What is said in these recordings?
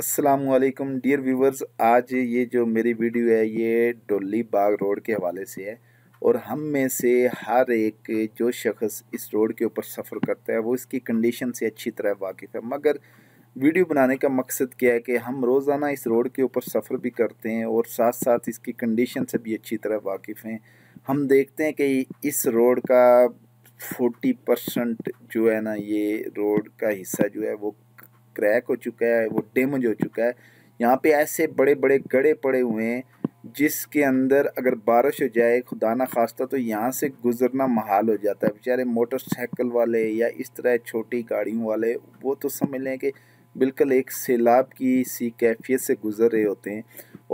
Aslam dear viewers आज ये जो मेरी वीडियो है ये डोली बाग रोड के हवाले से है और हम में से हर एक जो शख्स इस रोड के ऊपर सफ़र करता है वो इसकी कंडीशन से अच्छी तरह वाकिफ़ है मगर वीडियो बनाने का मकसद क्या है कि हम रोज़ाना इस रोड के ऊपर सफ़र भी करते हैं और साथ साथ इसकी कंडीशन से भी अच्छी तरह वाकिफ़ हैं हम देखते हैं कि इस रोड का फोर्टी परसेंट जो है ना ये रोड का हिस्सा जो है वो क्रैक हो चुका है वो डेमज हो चुका है यहाँ पे ऐसे बड़े बड़े गड़े पड़े हुए हैं जिसके अंदर अगर बारिश हो जाए खुदा ना खास्ता तो यहाँ से गुजरना महाल हो जाता है बेचारे मोटरसाइकिल वाले या इस तरह छोटी गाड़ियों वाले वो तो समझ लें कि बिल्कुल एक सैलाब की सी कैफियत से गुजर रहे होते हैं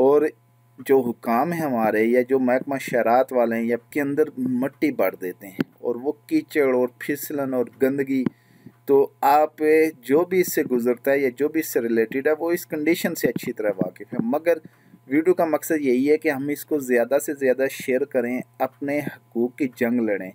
और जो हुकाम है हमारे या जो महकमा शरात वाले हैं या के अंदर मट्टी बांट देते हैं और वो कीचड़ और फिसलन और गंदगी तो आप जो भी इससे गुजरता है या जो भी इससे रिलेटेड है वो इस कंडीशन से अच्छी तरह वाकिफ़ है मगर वीडियो का मकसद यही है कि हम इसको ज़्यादा से ज़्यादा शेयर करें अपने हकूक़ की जंग लड़ें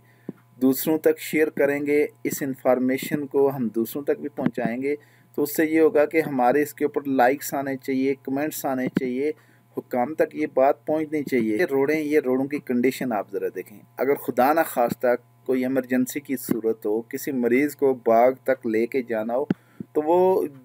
दूसरों तक शेयर करेंगे इस इंफॉर्मेशन को हम दूसरों तक भी पहुंचाएंगे तो उससे ये होगा कि हमारे इसके ऊपर लाइक्स आने चाहिए कमेंट्स आने चाहिए हुकाम तक ये बात पहुंचनी चाहिए रोड़ें ये रोड़ों की कंडीशन आप ज़रा देखें अगर खुदा न खास्ता कोई इमरजेंसी की सूरत हो किसी मरीज़ को बाग तक लेके जाना हो तो वो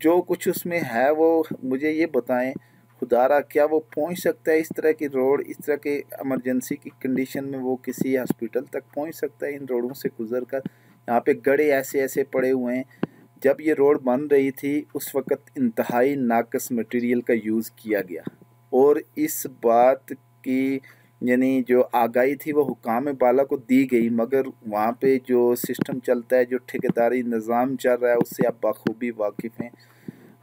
जो कुछ उसमें है वो मुझे ये बताएं खुदारा क्या वो पहुंच सकता है इस तरह की रोड इस तरह के इमरजेंसी की कंडीशन में वो किसी हॉस्पिटल तक पहुंच सकता है इन रोडों से गुजर कर यहाँ पर गड़े ऐसे ऐसे पड़े हुए हैं जब ये रोड बन रही थी उस वक़्त इंतहाई नाकस मटेरियल का यूज़ किया गया और इस बात की यानी जो आगाही थी वो हुकाम बाला को दी गई मगर वहाँ पे जो सिस्टम चलता है जो ठेकेदारी निज़ाम चल रहा है उससे आप बखूबी वाकिफ़ हैं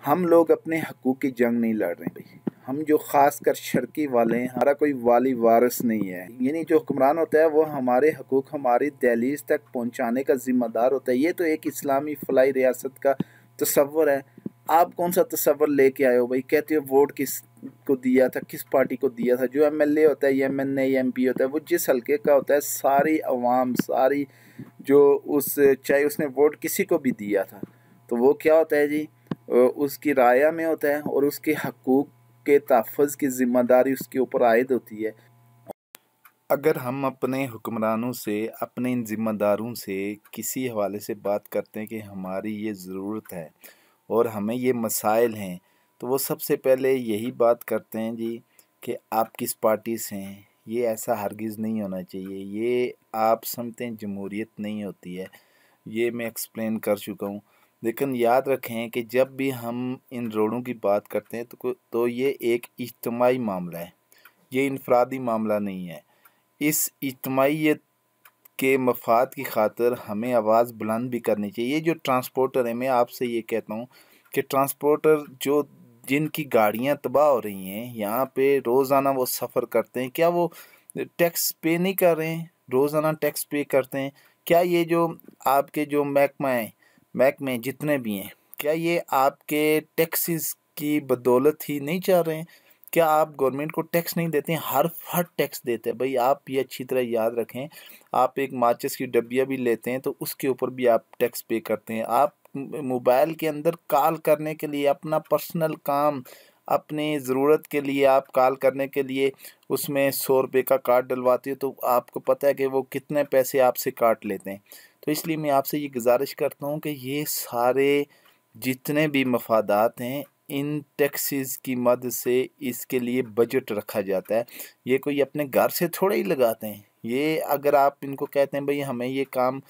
हम लोग अपने हकूक़ की जंग नहीं लड़ रहे भाई हम जो ख़ास कर शर्की वाले हैं हमारा कोई वाली वारस नहीं है यानी जो हुक्मरान होता है वो हमारे हकूक़ हमारी दहलीज तक पहुँचाने का ज़िम्मेदार होता है ये तो एक इस्लामी फलाई रियासत का तस्वर है आप कौन सा तस्वर लेके आए हो भाई कहते हो वोट किस को दिया था किस पार्टी को दिया था जो एमएलए होता है एम एन एम पी होता है वो जिस हल्के का होता है सारी आवाम सारी जो उस चाहे उसने वोट किसी को भी दिया था तो वो क्या होता है जी उसकी राया में होता है और उसके हकूक़ के तहफ़ की ज़िम्मेदारी उसके ऊपर आयद होती है अगर हम अपने हुक्मरानों से अपने इन ज़िम्मेदारों से किसी हवाले से बात करते हैं कि हमारी ये ज़रूरत है और हमें ये मसाइल हैं तो वो सबसे पहले यही बात करते हैं जी कि आप किस पार्टी से हैं ये ऐसा हरगिज़ नहीं होना चाहिए ये आप समझते हैं जमहूरीत नहीं होती है ये मैं एक्सप्लेन कर चुका हूँ लेकिन याद रखें कि जब भी हम इन रोडों की बात करते हैं तो तो ये एक इज्तमाही मामला है ये इनफरादी मामला नहीं है इस इज्तमाहीत के मफाद की खातर हमें आवाज़ बुलंद भी करनी चाहिए ये जो ट्रांसपोर्टर है मैं आपसे ये कहता हूँ कि ट्रांसपोर्टर जो जिनकी गाड़ियाँ तबाह हो रही हैं यहाँ पे रोज़ाना वो सफ़र करते हैं क्या वो टैक्स पे नहीं कर रहे हैं रोज़ाना टैक्स पे करते हैं क्या ये जो आपके जो महकमा हैं महकमे जितने भी हैं क्या ये आपके टैक्सीज़ की बदौलत ही नहीं चाह रहे हैं क्या आप गवर्नमेंट को टैक्स नहीं देते हैं हर हर टैक्स देते हैं भाई आप ये अच्छी तरह याद रखें आप एक माचिस की डब्बिया भी लेते हैं तो उसके ऊपर भी आप टैक्स पे करते हैं आप मोबाइल के अंदर कॉल करने के लिए अपना पर्सनल काम अपने ज़रूरत के लिए आप कॉल करने के लिए उसमें सौ रुपये का कार्ड डलवाते हो तो आपको पता है कि वो कितने पैसे आपसे काट लेते हैं तो इसलिए मैं आपसे ये गुजारिश करता हूँ कि ये सारे जितने भी मफादात हैं इन टैक्सेस की मदद से इसके लिए बजट रखा जाता है ये कोई अपने घर से थोड़ा ही लगाते हैं ये अगर आप इनको कहते हैं भाई हमें ये काम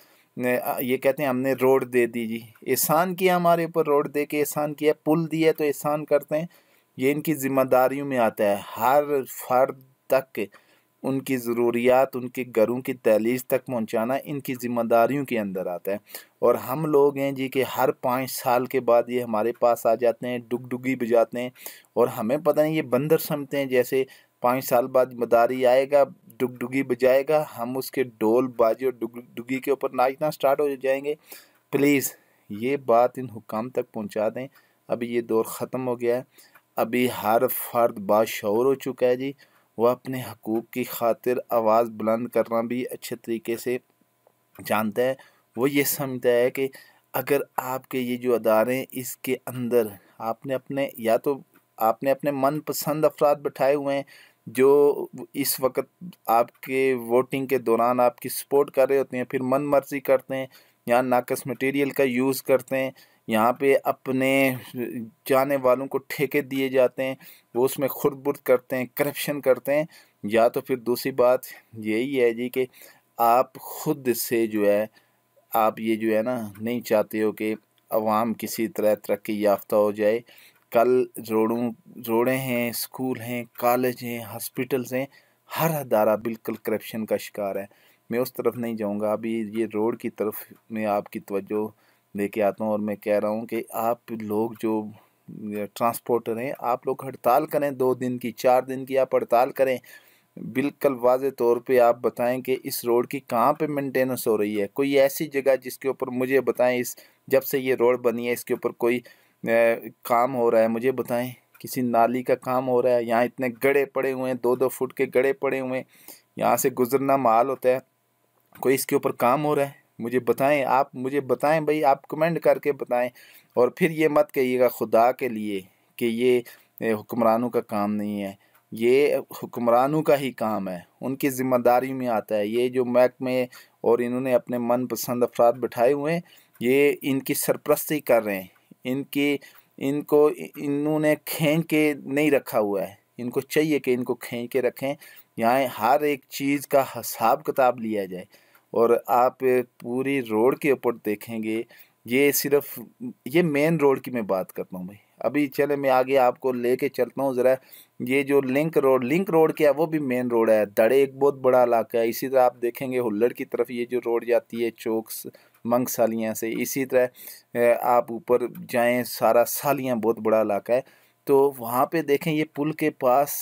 ये कहते हैं हमने रोड दे दी जी एहसान किया हमारे ऊपर रोड दे के एहसान किया पुल दिया तो एहसान करते हैं ये इनकी जिम्मेदारियों में आता है हर फर्द तक उनकी ज़रूरियात उनके घरों की तहलीज तक पहुँचाना इनकी ज़िम्मेदारियों के अंदर आता है और हम लोग हैं जी कि हर पाँच साल के बाद ये हमारे पास आ जाते हैं डुगी बजाते हैं और हमें पता नहीं ये बंदर समझते हैं जैसे पाँच साल बाद मदारी आएगा डुगी बजाएगा हम उसके डोल बाजी और डुगी के ऊपर नाचना स्टार्ट हो जाएंगे प्लीज़ ये बात इन हुकाम तक पहुँचा दें अभी ये दौर ख़त्म हो गया है अभी हर फर्द बाशोर हो चुका है जी वह अपने हकूक़ की खातिर आवाज़ बुलंद करना भी अच्छे तरीके से जानता है वो ये समझता है कि अगर आपके ये जो अदारे इसके अंदर आपने अपने या तो आपने अपने मनपसंद अफराद बैठाए हुए हैं जो इस वक्त आपके वोटिंग के दौरान आपकी सपोर्ट कर रहे होते हैं फिर मन मर्जी करते हैं या नाकस मटेरियल का यूज़ करते हैं यहाँ पे अपने जाने वालों को ठेके दिए जाते हैं वो उसमें खुद करते हैं करप्शन करते हैं या तो फिर दूसरी बात यही है जी कि आप खुद से जो है आप ये जो है ना नहीं चाहते हो कि आवाम किसी तरह तरक्की याफ्ता हो जाए कल रोडों रोडें हैं स्कूल हैं कॉलेज हैं हॉस्पिटल्स हैं हर अदारा बिल्कुल करप्शन का शिकार है मैं उस तरफ नहीं जाऊंगा अभी ये रोड की तरफ में आपकी तवज्जो लेके आता हूँ और मैं कह रहा हूँ कि आप लोग जो ट्रांसपोर्टर हैं आप लोग हड़ताल करें दो दिन की चार दिन की आप हड़ताल करें बिल्कुल वाज तौर पे आप बताएं कि इस रोड की कहाँ पे मेंटेनेंस हो रही है कोई ऐसी जगह जिसके ऊपर मुझे बताएं इस जब से ये रोड बनी है इसके ऊपर कोई ए, काम हो रहा है मुझे बताएं किसी नाली का काम हो रहा है यहाँ इतने गड़े पड़े हुए हैं दो दो फुट के गड़े पड़े हुए हैं यहाँ से गुजरना माल होता है कोई इसके ऊपर काम हो रहा है मुझे बताएं आप मुझे बताएं भाई आप कमेंट करके बताएं और फिर ये मत कहिएगा खुदा के लिए कि ये हुक्मरानों का काम नहीं है ये हुक्मरानों का ही काम है उनकी ज़िम्मेदारी में आता है ये जो महकमे और इन्होंने अपने मनपसंद अफराद बैठाए हुए हैं ये इनकी सरप्रस्ती कर रहे हैं इनकी इनको इन्होंने खींच के नहीं रखा हुआ है इनको चाहिए कि इनको खींच के रखें यहाँ हर एक चीज़ का हिसाब किताब लिया जाए और आप पूरी रोड के ऊपर देखेंगे ये सिर्फ ये मेन रोड की मैं बात करता हूँ भाई अभी चले मैं आगे आपको लेके चलता हूँ ज़रा ये जो लिंक रोड लिंक रोड क्या है वो भी मेन रोड है दड़े एक बहुत बड़ा इलाका है इसी तरह आप देखेंगे हुल्लड़ की तरफ ये जो रोड जाती है चौक मंग सालियाँ से इसी तरह आप ऊपर जाएँ सारा सालियाँ बहुत बड़ा इलाका है तो वहाँ पे देखें ये पुल के पास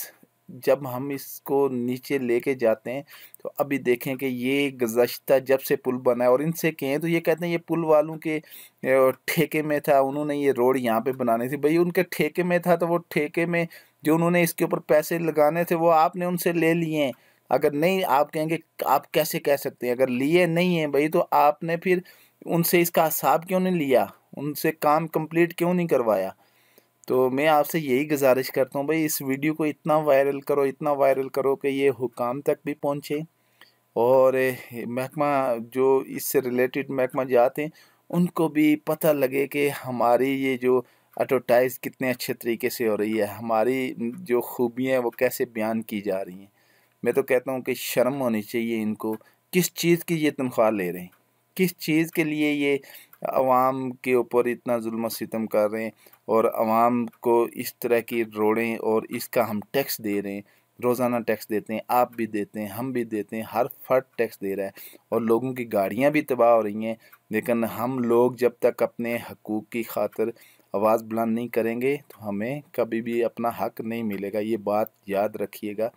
जब हम इसको नीचे लेके जाते हैं तो अभी देखें कि ये गुज्त जब से पुल बना है और इनसे कहें तो ये कहते हैं ये पुल वालों के ठेके में था उन्होंने ये रोड यहाँ पे बनाने थी भाई उनके ठेके में था तो वो ठेके में जो उन्होंने इसके ऊपर पैसे लगाने थे वो आपने उनसे ले लिए हैं अगर नहीं आप कहेंगे आप कैसे कह सकते हैं अगर लिए नहीं हैं भाई तो आपने फिर उनसे इसका हिसाब क्यों नहीं लिया उनसे काम कंप्लीट क्यों नहीं करवाया तो मैं आपसे यही गुजारिश करता हूँ भाई इस वीडियो को इतना वायरल करो इतना वायरल करो कि ये हुकाम तक भी पहुँचे और महकमा जो इससे रिलेटेड महकमा जाते हैं उनको भी पता लगे कि हमारी ये जो एडवरटाइज़ कितने अच्छे तरीके से हो रही है हमारी जो खूबियाँ हैं वो कैसे बयान की जा रही हैं मैं तो कहता हूँ कि शर्म होनी चाहिए इनको किस चीज़ की ये तनख्वाह ले रहे हैं किस चीज़ के लिए ये आवाम के ऊपर इतना जुल्म सितम कर रहे हैं और आवाम को इस तरह की रोड़ें और इसका हम टैक्स दे रहे हैं रोज़ाना टैक्स देते हैं आप भी देते हैं हम भी देते हैं हर फर्द टैक्स दे रहा है और लोगों की गाड़ियाँ भी तबाह हो रही हैं लेकिन हम लोग जब तक अपने हकूक़ की खातर आवाज़ बुलंद नहीं करेंगे तो हमें कभी भी अपना हक नहीं मिलेगा ये बात याद रखिएगा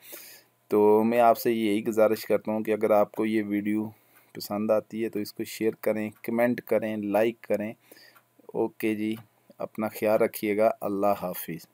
तो मैं आपसे यही गुजारिश करता हूँ कि अगर आपको ये वीडियो पसंद आती है तो इसको शेयर करें कमेंट करें लाइक करें ओके जी अपना ख्याल रखिएगा अल्लाह हाफिज़